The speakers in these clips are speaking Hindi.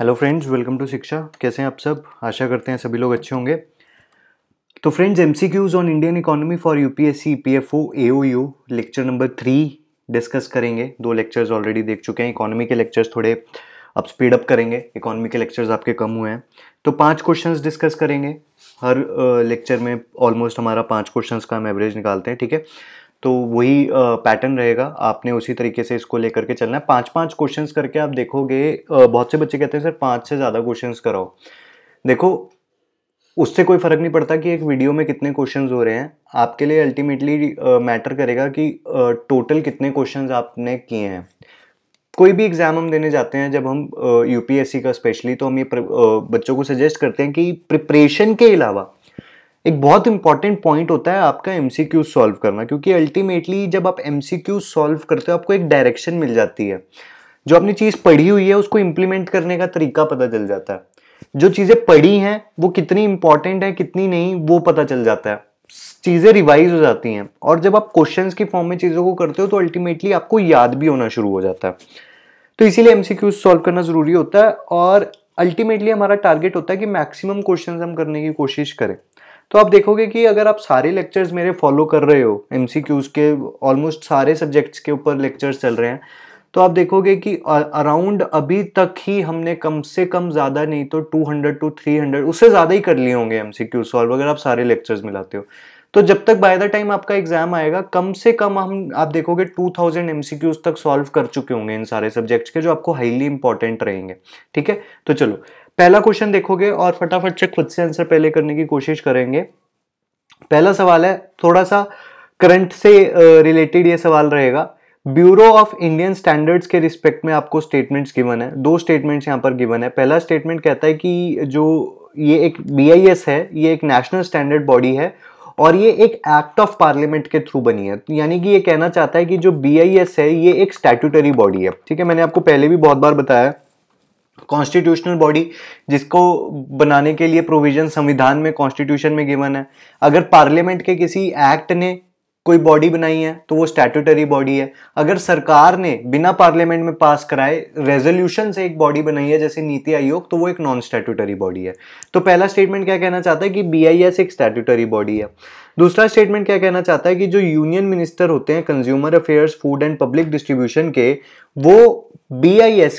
हेलो फ्रेंड्स वेलकम टू शिक्षा कैसे हैं आप सब आशा करते हैं सभी लोग अच्छे होंगे तो friends M C Qs on Indian economy for U P S C P F O A O U lecture number three discuss करेंगे दो लेक्चर्स ऑलरेडी देख चुके हैं इकोनॉमी के लेक्चर्स थोड़े अब स्पीड अप करेंगे इकोनॉमी के लेक्चर्स आपके कम हुए हैं तो पाँच क्वेश्चन डिस्कस करेंगे हर लेक्चर में ऑलमोस्ट हमारा पाँच क्वेश्चन का हम एवरेज निकालते हैं ठीक है तो वही पैटर्न रहेगा आपने उसी तरीके से इसको लेकर के चलना है पाँच पाँच क्वेश्चंस करके आप देखोगे बहुत से बच्चे कहते हैं सर पाँच से ज़्यादा क्वेश्चंस कराओ देखो उससे कोई फ़र्क नहीं पड़ता कि एक वीडियो में कितने क्वेश्चंस हो रहे हैं आपके लिए अल्टीमेटली मैटर करेगा कि टोटल कितने क्वेश्चन आपने किए हैं कोई भी एग्ज़ाम हम देने जाते हैं जब हम यूपीएससी का स्पेशली तो हम ये बच्चों को सजेस्ट करते हैं कि प्रिपरेशन के अलावा एक बहुत इंपॉर्टेंट पॉइंट होता है आपका एम सी सॉल्व करना क्योंकि अल्टीमेटली जब आप एम सी क्यू सॉल्व करते हो आपको एक डायरेक्शन मिल जाती है जो आपने चीज़ पढ़ी हुई है उसको इम्प्लीमेंट करने का तरीका पता चल जाता है जो चीज़ें पढ़ी हैं वो कितनी इंपॉर्टेंट है कितनी नहीं वो पता चल जाता है चीज़ें रिवाइज हो जाती हैं और जब आप क्वेश्चन की फॉर्म में चीज़ों को करते हो तो अल्टीमेटली आपको याद भी होना शुरू हो जाता है तो इसीलिए एम सॉल्व करना ज़रूरी होता है और अल्टीमेटली हमारा टारगेट होता है कि मैक्सिमम क्वेश्चन हम करने की कोशिश करें तो आप देखोगे कि अगर आप सारे लेक्चर्स मेरे फॉलो कर रहे हो एम के ऑलमोस्ट सारे सब्जेक्ट्स के ऊपर लेक्चर्स चल रहे हैं तो आप देखोगे कि अराउंड अभी तक ही हमने कम से कम ज़्यादा नहीं तो 200 टू 300 उससे ज़्यादा ही कर लिए होंगे एम सी क्यू सॉल्व अगर आप सारे लेक्चर्स मिलाते हो तो जब तक बाय द टाइम आपका एग्जाम आएगा कम से कम हम आप देखोगे 2000 थाउजेंड तक सॉल्व कर चुके होंगे इन सारे सब्जेक्ट्स के जो आपको हाईली इंपॉर्टेंट रहेंगे ठीक है तो चलो पहला क्वेश्चन देखोगे और फटाफट से खुद से आंसर पहले करने की कोशिश करेंगे पहला सवाल है थोड़ा सा करंट से रिलेटेड ये सवाल रहेगा ब्यूरो ऑफ इंडियन स्टैंडर्ड्स के रिस्पेक्ट में आपको स्टेटमेंट्स गिवन है दो स्टेटमेंट्स यहाँ पर गिवन है पहला स्टेटमेंट कहता है कि जो ये एक बी है ये एक नेशनल स्टैंडर्ड बॉडी है और ये एक एक्ट ऑफ पार्लियामेंट के थ्रू बनी है यानी कि ये कहना चाहता है कि जो बी है ये एक स्टैट्यूटरी बॉडी है ठीक है मैंने आपको पहले भी बहुत बार बताया कॉन्स्टिट्यूशनल बॉडी जिसको बनाने के लिए प्रोविजन संविधान में कॉन्स्टिट्यूशन में गिवन है अगर पार्लियामेंट के किसी एक्ट ने कोई बॉडी बनाई है तो वो स्टैट्यूटरी बॉडी है अगर सरकार ने बिना पार्लियामेंट में पास कराए रेजोल्यूशन से एक बॉडी बनाई है जैसे नीति आयोग तो वो एक नॉन स्टैट्यूटरी बॉडी है तो पहला स्टेटमेंट क्या कहना चाहता है कि बी एक स्टैट्यूटरी बॉडी है दूसरा स्टेटमेंट क्या कहना चाहता है कि जो यूनियन मिनिस्टर होते हैं consumer affairs food and public distribution के वो बी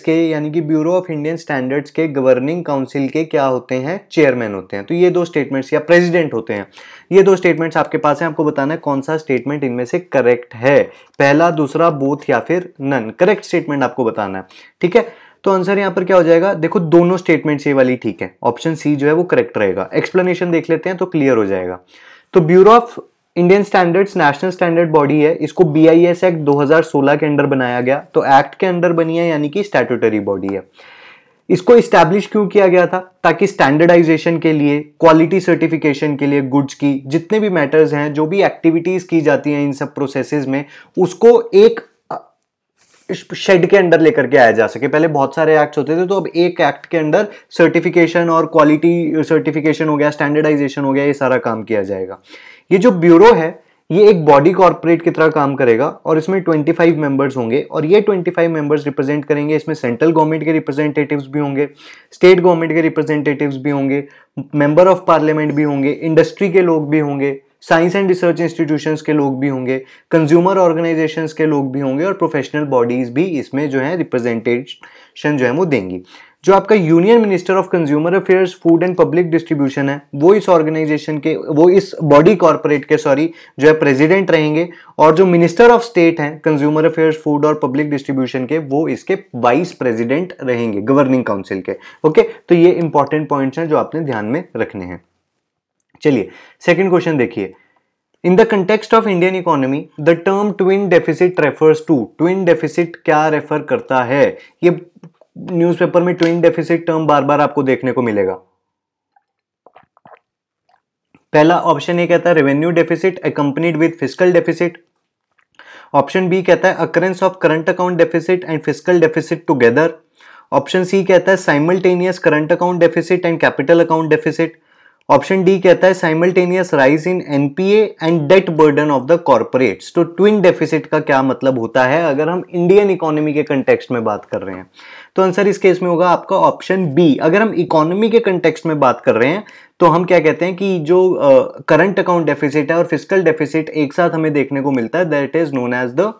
के यानी कि ब्यूरो ऑफ इंडियन स्टैंडर्ड्स के गवर्निंग काउंसिल के क्या होते हैं चेयरमैन होते हैं तो ये दो स्टेटमेंट्स या प्रेसिडेंट होते हैं ये दो स्टेटमेंट्स आपके पास हैं आपको बताना है कौन सा स्टेटमेंट इनमें से करेक्ट है पहला दूसरा बोथ या फिर नन करेक्ट स्टेटमेंट आपको बताना है ठीक है तो आंसर यहाँ पर क्या हो जाएगा देखो दोनों स्टेटमेंट्स ये वाली ठीक है ऑप्शन सी जो है वो करेक्ट रहेगा एक्सप्लेनेशन देख लेते हैं तो क्लियर हो जाएगा तो Bureau of Indian Standards national standard body है इसको बी आई एस एक्ट दो के अंडर बनाया गया तो एक्ट के अंडर बनी है यानी कि स्टैटूटरी बॉडी है इसको इस्टेब्लिश क्यों किया गया था ताकि स्टैंडर्डाइजेशन के लिए क्वालिटी सर्टिफिकेशन के लिए गुड्स की जितने भी मैटर्स हैं जो भी एक्टिविटीज़ की जाती हैं इन सब प्रोसेसेस में उसको एक शेड के अंडर लेकर के आया जा सके पहले बहुत सारे एक्ट्स होते थे तो अब एक एक्ट के अंडर सर्टिफिकेशन और क्वालिटी सर्टिफिकेशन हो गया स्टैंडर्डाइजेशन हो गया ये सारा काम किया जाएगा ये जो ब्यूरो है ये एक बॉडी कॉर्पोरेट की तरह काम करेगा और इसमें 25 मेंबर्स होंगे और ये 25 मेंबर्स रिप्रेजेंट करेंगे इसमें सेंट्रल गवर्नमेंट के रिप्रेजेंटेटिव्स भी होंगे स्टेट गवर्नमेंट के रिप्रेजेंटेटिव्स भी होंगे मेंबर ऑफ पार्लियामेंट भी होंगे इंडस्ट्री के लोग भी होंगे साइंस एंड रिसर्च इंस्टीट्यूशंस के लोग भी होंगे कंज्यूमर ऑर्गेनाइजेशंस के लोग भी होंगे और प्रोफेशनल बॉडीज भी इसमें जो है रिप्रेजेंटेशन जो है वो देंगी जो आपका union minister of consumer affairs food and public distribution है वो इस ऑर्गेनाइजेशन के वो इस बॉडी कॉरपोरेट के सॉरी जो है प्रेसिडेंट रहेंगे और जो मिनिस्टर ऑफ स्टेट हैं कंज्यूमर अफेयर्स फूड और पब्लिक डिस्ट्रीब्यूशन के वो इसके वाइस प्रेसिडेंट रहेंगे गवर्निंग काउंसिल के ओके तो ये इंपॉर्टेंट पॉइंट्स हैं जो आपने ध्यान में रखने हैं चलिए सेकंड क्वेश्चन देखिए in the context of Indian economy the term twin deficit refers to twin deficit क्या रेफर करता है ये न्यूज़पेपर में ट्विन डेफिसिट टर्म बार बार आपको देखने को मिलेगा पहला ऑप्शन ये कहता है revenue deficit accompanied with physical deficit option B कहता है occurrence of current account deficit and physical deficit together option C कहता है simultaneous current account deficit and capital account deficit option D कहता है simultaneous rise in NPA and debt burden of the corporates तो ट्विन डेफिसिट का क्या मतलब होता है अगर हम इंडियन इकोनॉमी के कंटेक्स्ट में बात कर रहे हैं तो आंसर इस केस में होगा आपका ऑप्शन बी अगर हम इकोनॉमी के कंटेक्स्ट में बात कर रहे हैं तो हम क्या कहते हैं कि जो करंट अकाउंट डेफिसिट है और फिजिकल डेफिसिट एक साथ हमें देखने को मिलता है that is known as the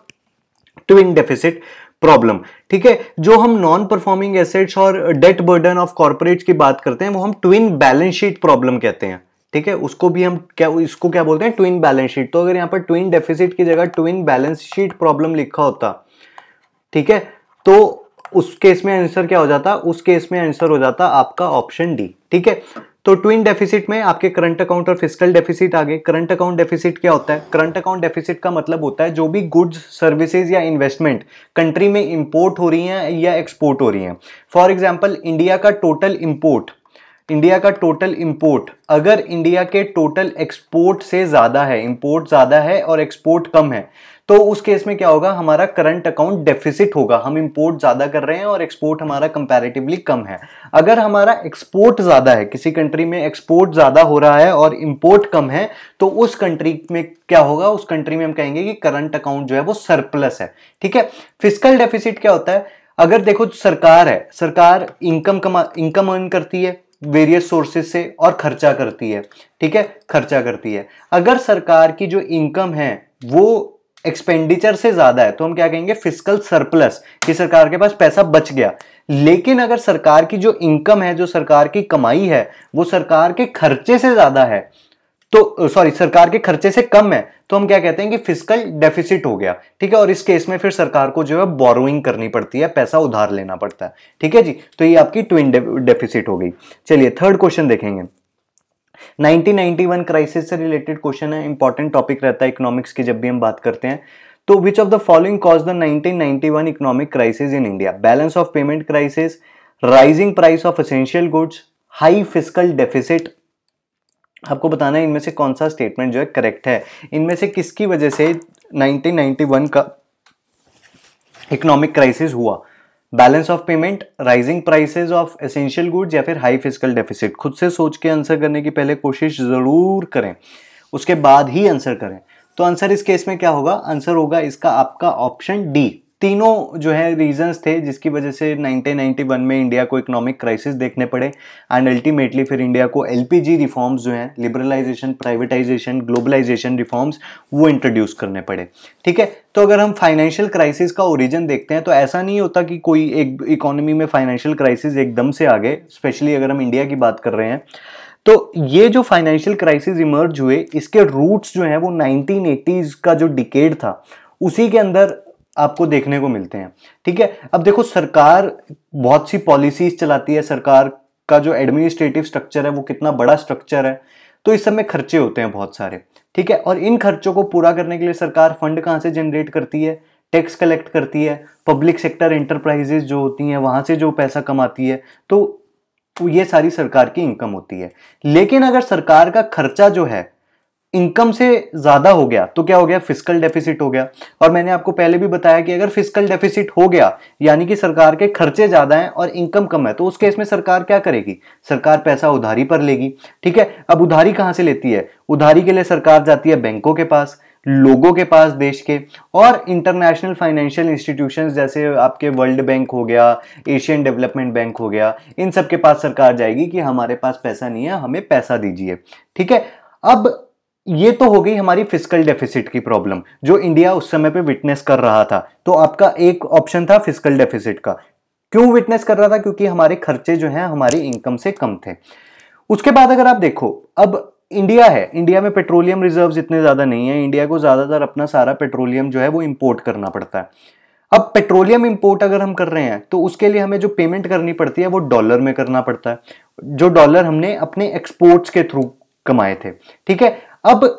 twin deficit problem ठीक है जो हम नॉन परफॉर्मिंग एसेट्स और डेट बर्डन ऑफ कॉर्पोरेट की बात करते हैं वो हम ट्विन बैलेंस शीट प्रॉब्लम कहते हैं ठीक है उसको भी हम क्या इसको क्या बोलते हैं ट्विन बैलेंस शीट तो अगर यहां पर ट्विन डेफिसिट की जगह ट्विन बैलेंस शीट प्रॉब्लम लिखा होता ठीक है तो उस केस में आंसर क्या हो जाता उस केस में आंसर हो जाता आपका ऑप्शन डी ठीक है तो ट्विन डेफिसिट में आपके करंट अकाउंट और फिजिकल डेफिसिट आ गए करंट अकाउंट डेफिसिट क्या होता है करंट अकाउंट डेफिसिट का मतलब होता है जो भी गुड्स सर्विसेज या इन्वेस्टमेंट कंट्री में इंपोर्ट हो रही हैं या एक्सपोर्ट हो रही हैं फॉर एग्जाम्पल इंडिया का टोटल इम्पोर्ट इंडिया का टोटल इम्पोर्ट अगर इंडिया के टोटल एक्सपोर्ट से ज़्यादा है इम्पोर्ट ज़्यादा है और एक्सपोर्ट कम है तो उस केस में क्या होगा हमारा करंट अकाउंट डेफिसिट होगा हम इंपोर्ट ज़्यादा कर रहे हैं और एक्सपोर्ट हमारा कंपेरेटिवली कम है अगर हमारा एक्सपोर्ट ज़्यादा है किसी कंट्री में एक्सपोर्ट ज़्यादा हो रहा है और इम्पोर्ट कम है तो उस कंट्री में क्या होगा उस कंट्री में हम कहेंगे कि करंट अकाउंट जो है वो सरप्लस है ठीक है फिजिकल डेफिसिट क्या होता है अगर देखो सरकार है सरकार इनकम कमा इनकम अर्न करती है वेरियस सोर्सेस से और खर्चा करती है ठीक है खर्चा करती है अगर सरकार की जो इनकम है वो एक्सपेंडिचर से ज्यादा है तो हम क्या कहेंगे फिजिकल सरप्लस कि सरकार के पास पैसा बच गया लेकिन अगर सरकार की जो इनकम है जो सरकार की कमाई है वो सरकार के खर्चे से ज्यादा है तो सॉरी सरकार के खर्चे से कम है तो हम क्या कहते हैं कि फिजिकल डेफिसिट हो गया ठीक है और इस केस में फिर सरकार को जो है बोरोइंग करनी पड़ती है पैसा उधार लेना पड़ता है ठीक है जी तो ये आपकी ट्विन डेफिसिट हो गई चलिए थर्ड क्वेश्चन देखेंगे 1991 क्राइसिस से रिलेटेड क्वेश्चन है इंपॉर्टेंट टॉपिक रहता है इकोनॉमिक्स की जब भी हम बात करते हैं तो which of the following cause the 1991 economic crisis in India balance of payment crisis rising price of essential goods high fiscal deficit आपको बताना है इनमें से कौन सा स्टेटमेंट जो है करेक्ट है इनमें से किसकी वजह से 1991 का इकोनॉमिक क्राइसिस हुआ balance of payment rising prices of essential goods या फिर हाई फिजिकल डेफिसिट खुद से सोच के आंसर करने की पहले कोशिश ज़रूर करें उसके बाद ही आंसर करें तो आंसर इस केस में क्या होगा आंसर होगा इसका आपका ऑप्शन डी तीनों जो है रीजंस थे जिसकी वजह से 1991 में इंडिया को इकोनॉमिक क्राइसिस देखने पड़े एंड अल्टीमेटली फिर इंडिया को एलपीजी रिफॉर्म्स जो हैं लिबरलाइजेशन प्राइवेटाइजेशन ग्लोबलाइजेशन रिफॉर्म्स वो इंट्रोड्यूस करने पड़े ठीक है तो अगर हम फाइनेंशियल क्राइसिस का ओरिजिन देखते हैं तो ऐसा नहीं होता कि कोई एक इकोनॉमी में फाइनेंशियल क्राइसिस एकदम से आ गए स्पेशली अगर हम इंडिया की बात कर रहे हैं तो ये जो फाइनेंशियल क्राइसिस इमर्ज हुए इसके रूट्स जो हैं वो 1980s का जो डिकेड था उसी के अंदर आपको देखने को मिलते हैं ठीक है अब देखो सरकार बहुत सी पॉलिसीज चलाती है सरकार का जो एडमिनिस्ट्रेटिव स्ट्रक्चर है वो कितना बड़ा स्ट्रक्चर है तो इस सब में खर्चे होते हैं बहुत सारे ठीक है और इन खर्चों को पूरा करने के लिए सरकार फंड कहाँ से जनरेट करती है टैक्स कलेक्ट करती है पब्लिक सेक्टर एंटरप्राइजेज जो होती हैं वहाँ से जो पैसा कमाती है तो ये सारी सरकार की इनकम होती है लेकिन अगर सरकार का खर्चा जो है इनकम से ज़्यादा हो गया तो क्या हो गया फिजिकल डेफिसिट हो गया और मैंने आपको पहले भी बताया कि अगर फिजिकल डेफिसिट हो गया यानी कि सरकार के खर्चे ज़्यादा हैं और इनकम कम है तो उस केस में सरकार क्या करेगी सरकार पैसा उधारी पर लेगी ठीक है अब उधारी कहाँ से लेती है उधारी के लिए सरकार जाती है बैंकों के पास लोगों के पास देश के और इंटरनेशनल फाइनेंशियल इंस्टीट्यूशंस जैसे आपके वर्ल्ड बैंक हो गया एशियन डेवलपमेंट बैंक हो गया इन सब के पास सरकार जाएगी कि हमारे पास पैसा नहीं है हमें पैसा दीजिए ठीक है अब ये तो हो गई हमारी फिजिकल डेफिसिट की प्रॉब्लम जो इंडिया उस समय पे विटनेस कर रहा था तो आपका एक ऑप्शन था फिजिकल डेफिसिट का क्यों विटनेस कर रहा था क्योंकि हमारे खर्चे जो हैं हमारी इनकम से कम थे उसके बाद अगर आप देखो अब इंडिया है इंडिया में पेट्रोलियम रिजर्व इतने ज़्यादा नहीं है इंडिया को ज़्यादातर अपना सारा पेट्रोलियम जो है वो इम्पोर्ट करना पड़ता है अब पेट्रोलियम इंपोर्ट अगर हम कर रहे हैं तो उसके लिए हमें जो पेमेंट करनी पड़ती है वो डॉलर में करना पड़ता है जो डॉलर हमने अपने एक्सपोर्ट्स के थ्रू कमाए थे ठीक है अब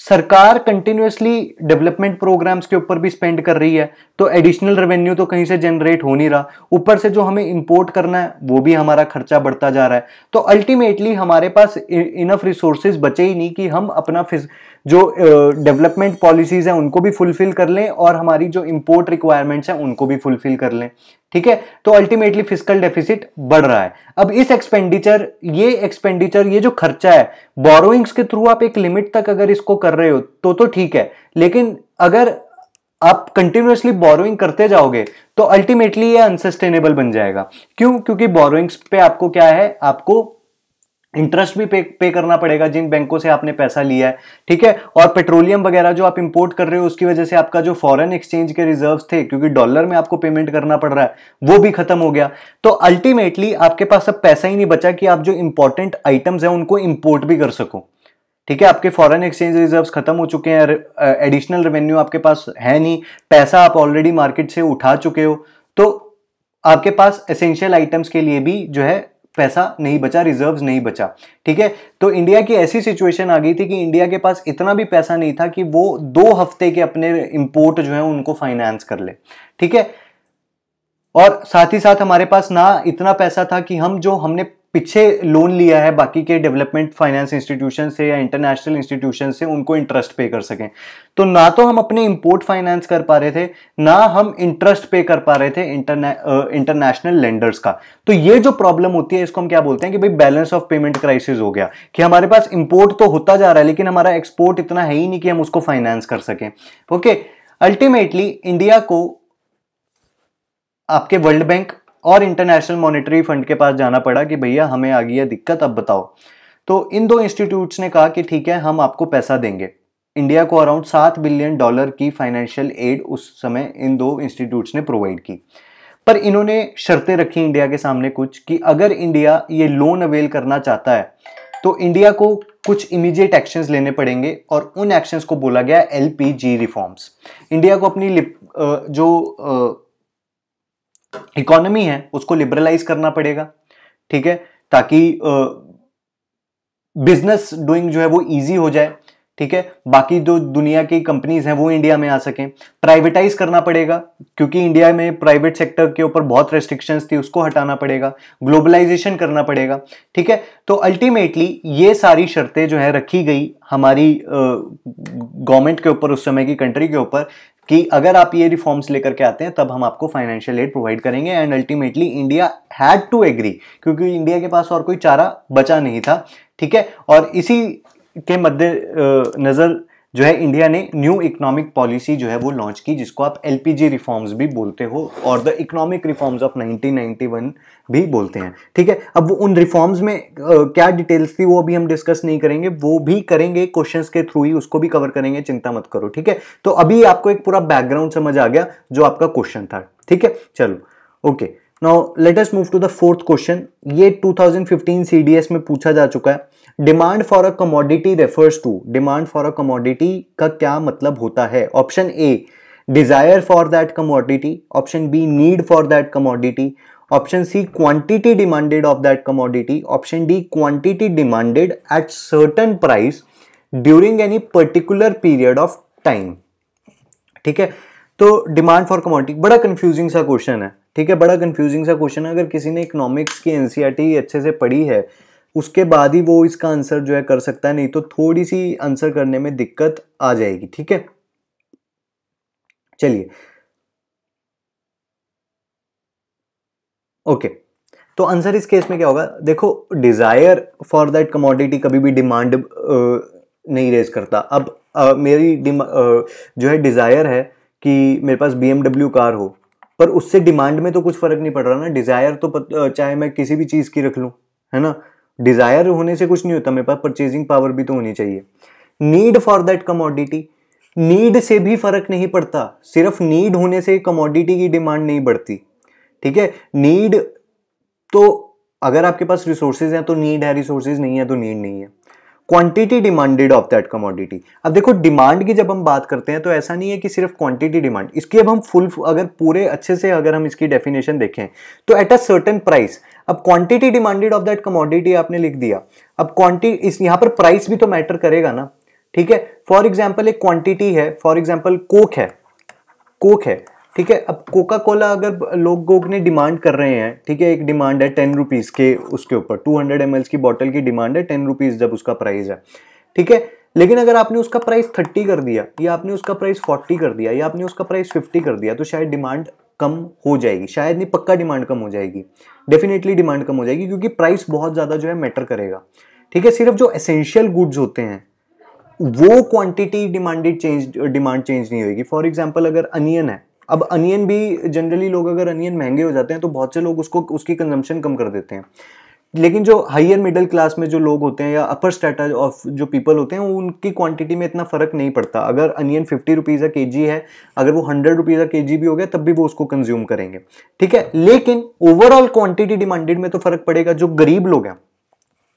सरकार कंटिन्यूसली डेवलपमेंट प्रोग्राम्स के ऊपर भी स्पेंड कर रही है तो एडिशनल रेवेन्यू तो कहीं से जनरेट हो नहीं रहा ऊपर से जो हमें इंपोर्ट करना है वो भी हमारा खर्चा बढ़ता जा रहा है तो अल्टीमेटली हमारे पास इनफ रिसोर्सेज बचे ही नहीं कि हम अपना फिज जो डेवलपमेंट पॉलिसीज़ हैं उनको भी फुलफिल कर लें और हमारी जो इंपोर्ट रिक्वायरमेंट्स हैं उनको भी फुलफिल कर लें ठीक है तो अल्टीमेटली फिजिकल डेफिसिट बढ़ रहा है अब इस एक्सपेंडिचर ये एक्सपेंडिचर ये जो खर्चा है बोरोइंग्स के थ्रू आप एक लिमिट तक अगर इसको कर रहे हो तो तो ठीक है लेकिन अगर आप कंटिन्यूसली बोरोइंग करते जाओगे तो अल्टीमेटली ये अनसस्टेनेबल बन जाएगा क्यों क्योंकि बोरोइंग्स पे आपको क्या है आपको इंटरेस्ट भी पे पे करना पड़ेगा जिन बैंकों से आपने पैसा लिया है ठीक है और पेट्रोलियम वगैरह जो आप इंपोर्ट कर रहे हो उसकी वजह से आपका जो फॉरेन एक्सचेंज के रिजर्व्स थे क्योंकि डॉलर में आपको पेमेंट करना पड़ रहा है वो भी खत्म हो गया तो अल्टीमेटली आपके पास अब पैसा ही नहीं बचा कि आप जो इंपॉर्टेंट आइटम्स हैं उनको इम्पोर्ट भी कर सको ठीक है आपके फॉरेन एक्सचेंज रिजर्व्स खत्म हो चुके हैं एडिशनल रेवेन्यू आपके पास है नहीं पैसा आप ऑलरेडी मार्केट से उठा चुके हो तो आपके पास एसेंशियल आइटम्स के लिए भी जो है पैसा नहीं बचा रिजर्व्स नहीं बचा ठीक है तो इंडिया की ऐसी सिचुएशन आ गई थी कि इंडिया के पास इतना भी पैसा नहीं था कि वो दो हफ्ते के अपने इंपोर्ट जो है उनको फाइनेंस कर ले ठीक है और साथ ही साथ हमारे पास ना इतना पैसा था कि हम जो हमने पीछे लोन लिया है बाकी के डेवलपमेंट फाइनेंस इंस्टीट्यूशन से या इंटरनेशनल इंस्टीट्यूशन से उनको इंटरेस्ट पे कर सकें तो ना तो हम अपने इंपोर्ट फाइनेंस कर पा रहे थे ना हम इंटरेस्ट पे कर पा रहे थे इंटरनेशनल लेंडर्स का तो ये जो प्रॉब्लम होती है इसको हम क्या बोलते हैं कि भाई बैलेंस ऑफ पेमेंट क्राइसिस हो गया कि हमारे पास इंपोर्ट तो होता जा रहा है लेकिन हमारा एक्सपोर्ट इतना है ही नहीं कि हम उसको फाइनेंस कर सकें ओके अल्टीमेटली इंडिया को आपके वर्ल्ड बैंक और इंटरनेशनल मॉनिटरी फंड के पास जाना पड़ा कि भैया हमें आ गई है दिक्कत अब बताओ तो इन दो इंस्टीट्यूट्स ने कहा कि ठीक है हम आपको पैसा देंगे इंडिया को अराउंड सात बिलियन डॉलर की फाइनेंशियल एड उस समय इन दो इंस्टीट्यूट्स ने प्रोवाइड की पर इन्होंने शर्तें रखी इंडिया के सामने कुछ कि अगर इंडिया ये लोन अवेल करना चाहता है तो इंडिया को कुछ इमीडिएट एक्शंस लेने पड़ेंगे और उन एक्शंस को बोला गया एल रिफॉर्म्स इंडिया को अपनी जो इकोनॉमी है उसको लिबरलाइज करना पड़ेगा ठीक है ताकि बिजनेस डूइंग जो है वो इजी हो जाए ठीक है बाकी जो दुनिया की कंपनीज हैं वो इंडिया में आ सकें प्राइवेटाइज करना पड़ेगा क्योंकि इंडिया में प्राइवेट सेक्टर के ऊपर बहुत रेस्ट्रिक्शंस थी उसको हटाना पड़ेगा ग्लोबलाइजेशन करना पड़ेगा ठीक है तो अल्टीमेटली ये सारी शर्तें जो है रखी गई हमारी गवर्नमेंट के ऊपर उस समय की कंट्री के ऊपर कि अगर आप ये रिफॉर्म्स लेकर के आते हैं तब हम आपको फाइनेंशियल एड प्रोवाइड करेंगे and ultimately India had to agree क्योंकि इंडिया के पास और कोई चारा बचा नहीं था ठीक है और इसी के मद्देनजर नज़र जो है इंडिया ने न्यू इकोनॉमिक पॉलिसी जो है वो लॉन्च की जिसको आप एलपीजी रिफॉर्म्स भी बोलते हो और द इकोनॉमिक रिफॉर्म्स ऑफ 1991 भी बोलते हैं ठीक है अब वो उन रिफॉर्म्स में आ, क्या डिटेल्स थी वो अभी हम डिस्कस नहीं करेंगे वो भी करेंगे क्वेश्चंस के थ्रू ही उसको भी कवर करेंगे चिंता मत करो ठीक है तो अभी आपको एक पूरा बैकग्राउंड समझ आ गया जो आपका क्वेश्चन था ठीक है चलो okay now let us move to the fourth question ये 2015 सीडीएस में पूछा जा चुका है demand for a commodity refers to demand for a commodity का क्या मतलब होता है option A desire for that commodity option B need for that commodity option C quantity demanded of that commodity option D quantity demanded at certain price during any particular period of time ठीक है तो डिमांड फॉर कमोडिटी बड़ा कंफ्यूजिंग सा क्वेश्चन है ठीक है बड़ा कंफ्यूजिंग सा क्वेश्चन है अगर किसी ने इकोनॉमिक्स की एन e अच्छे से पढ़ी है उसके बाद ही वो इसका आंसर जो है कर सकता है नहीं तो थोड़ी सी आंसर करने में दिक्कत आ जाएगी ठीक है चलिए ओके तो आंसर इस केस में क्या होगा देखो डिज़ायर फॉर दैट कमोडिटी कभी भी डिमांड नहीं रेज करता अब आ, मेरी आ, जो है डिज़ायर है कि मेरे पास बी कार हो पर उससे डिमांड में तो कुछ फर्क नहीं पड़ रहा ना डिज़ायर तो चाहे मैं किसी भी चीज़ की रख लूँ है ना डिज़ायर होने से कुछ नहीं होता मेरे पास परचेजिंग पावर भी तो होनी चाहिए need for that commodity need से भी फर्क नहीं पड़ता सिर्फ नीड होने से कमोडिटी की डिमांड नहीं बढ़ती ठीक है नीड तो अगर आपके पास रिसोर्सेज हैं तो नीड है रिसोर्सेज नहीं है तो नीड नहीं है quantity demanded of that commodity अब देखो डिमांड की जब हम बात करते हैं तो ऐसा नहीं है कि सिर्फ क्वांटिटी डिमांड इसकी अब हम फुल अगर पूरे अच्छे से अगर हम इसकी डेफिनेशन देखें तो एट अ सर्टन प्राइस अब quantity demanded of that commodity आपने लिख दिया अब क्वांटिटी इस यहाँ पर प्राइस भी तो मैटर करेगा ना ठीक है फॉर एग्जाम्पल एक क्वांटिटी है फॉर एग्जाम्पल कोक है कोक है ठीक है अब कोका कोला अगर लोग ने डिमांड कर रहे हैं ठीक है एक डिमांड है टेन रुपीज़ के उसके ऊपर टू हंड्रेड एम की बॉटल की डिमांड है टेन रुपीज़ जब उसका प्राइस है ठीक है लेकिन अगर आपने उसका प्राइस थर्टी कर दिया या आपने उसका प्राइस फोर्टी कर दिया या आपने उसका प्राइस फिफ्टी कर दिया तो शायद डिमांड कम हो जाएगी शायद नहीं पक्का डिमांड कम हो जाएगी डेफिनेटली डिमांड कम हो जाएगी क्योंकि प्राइस बहुत ज़्यादा जो है मैटर करेगा ठीक है सिर्फ जो एसेंशियल गुड्स होते हैं वो quantity demanded change demand change नहीं होगी फॉर एग्जाम्पल अगर अनियन है अब अनियन भी जनरली लोग अगर अनियन महंगे हो जाते हैं तो बहुत से लोग उसको उसकी कंजम्पशन कम कर देते हैं लेकिन जो हाइयर मिडिल क्लास में जो लोग होते हैं या अपर स्टेटा ऑफ जो पीपल होते हैं उनकी क्वांटिटी में इतना फ़र्क नहीं पड़ता अगर अनियन फिफ्टी रुपीज़ के जी है अगर वो हंड्रेड रुपीज़ के जी भी हो गया तब भी वो उसको कंज्यूम करेंगे ठीक है लेकिन ओवरऑल क्वांटिटी डिमांडेड में तो फ़र्क पड़ेगा जो गरीब लोग हैं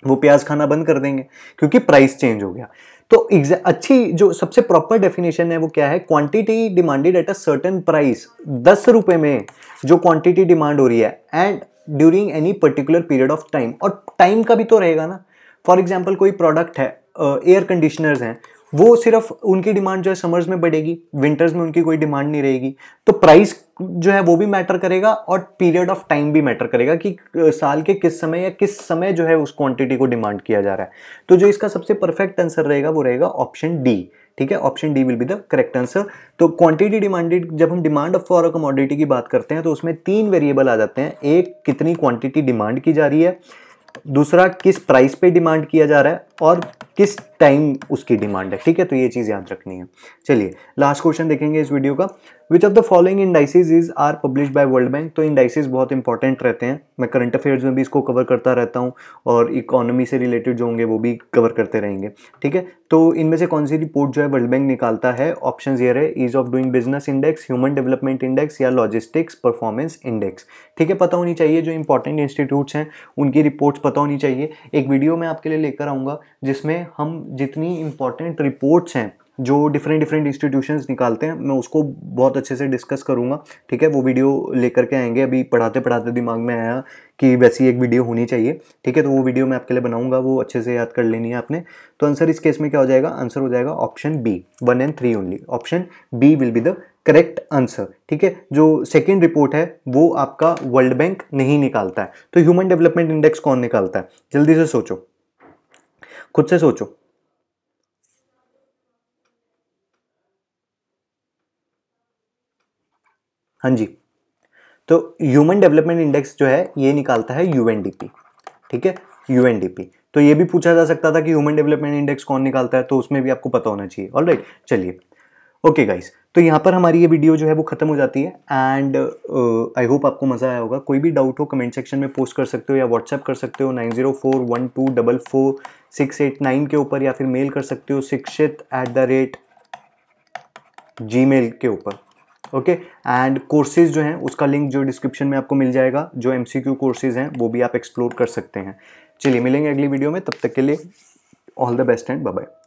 वो प्याज खाना बंद कर देंगे क्योंकि प्राइस चेंज हो गया तो अच्छी जो सबसे प्रॉपर डेफिनेशन है वो क्या है quantity demanded at a certain price दस रुपये में जो क्वांटिटी डिमांड हो रही है and during any particular period of time और टाइम का भी तो रहेगा ना फॉर एग्जाम्पल कोई प्रोडक्ट है एयर uh, कंडीशनर्स हैं वो सिर्फ उनकी डिमांड जो है समर्स में बढ़ेगी विंटर्स में उनकी कोई डिमांड नहीं रहेगी तो प्राइस जो है वो भी मैटर करेगा और पीरियड ऑफ टाइम भी मैटर करेगा कि साल के किस समय या किस समय जो है उस क्वांटिटी को डिमांड किया जा रहा है तो जो इसका सबसे परफेक्ट आंसर रहेगा वो रहेगा ऑप्शन डी ठीक है option D will be the correct answer तो क्वांटिटी डिमांडेड जब हम demand of for a commodity की बात करते हैं तो उसमें तीन वेरिएबल आ जाते हैं एक कितनी क्वांटिटी डिमांड की जा रही है दूसरा किस प्राइस पे डिमांड किया जा रहा है और किस टाइम उसकी डिमांड है ठीक है तो ये चीज़ याद रखनी है चलिए लास्ट क्वेश्चन देखेंगे इस वीडियो का which of the following indices is are publish by World Bank तो इंडाइसिस बहुत इंपॉर्टेंट रहते हैं मैं करंट अफेयर्स में भी इसको कवर करता रहता हूँ और इकोनॉमी से रिलेटेड जो होंगे वो भी कवर करते रहेंगे ठीक है तो इनमें से कौन सी रिपोर्ट जो है वर्ल्ड बैंक निकालता है ऑप्शन ये है ease of doing business index human development index या लॉजिस्टिक्स परफॉर्मेंस इंडेक्स ठीक है पता होनी चाहिए जो इंपॉर्टेंट इंस्टीट्यूट्स हैं उनकी रिपोर्ट्स पता होनी चाहिए एक वीडियो मैं आपके लिए लेकर आऊँगा जिसमें हम जितनी इम्पोर्टेंट रिपोर्ट्स हैं जो डिफरेंट डिफरेंट इंस्टीट्यूशंस निकालते हैं मैं उसको बहुत अच्छे से डिस्कस करूँगा ठीक है वो वीडियो लेकर के आएंगे अभी पढ़ाते पढ़ाते दिमाग में आया कि वैसी एक वीडियो होनी चाहिए ठीक है तो वो वीडियो मैं आपके लिए बनाऊंगा वो अच्छे से याद कर लेनी है आपने तो आंसर इस केस में क्या हो जाएगा आंसर हो जाएगा option B one and three only option B will be the correct answer ठीक है जो सेकेंड रिपोर्ट है वो आपका वर्ल्ड बैंक नहीं निकालता है तो ह्यूमन डेवलपमेंट इंडेक्स कौन निकालता है जल्दी से सोचो खुद से सोचो हाँ जी तो ह्यूमन डेवलपमेंट इंडेक्स जो है ये निकालता है यू ठीक है यू तो ये भी पूछा जा सकता था कि ह्यूमन डेवलपमेंट इंडेक्स कौन निकालता है तो उसमें भी आपको पता होना चाहिए ऑल राइट चलिए ओके गाइस तो यहाँ पर हमारी ये वीडियो जो है वो ख़त्म हो जाती है एंड आई होप आपको मज़ा आया होगा कोई भी डाउट हो कमेंट सेक्शन में पोस्ट कर सकते हो या व्हाट्सएप कर सकते हो nine zero four one two double four six eight nine के ऊपर या फिर मेल कर सकते हो शिक्षित एट द रेट जी के ऊपर ओके एंड कोर्सेज जो हैं उसका लिंक जो डिस्क्रिप्शन में आपको मिल जाएगा जो एम सी क्यू कोर्सेज हैं वो भी आप एक्सप्लोर कर सकते हैं चलिए मिलेंगे अगली वीडियो में तब तक के लिए all the best and bye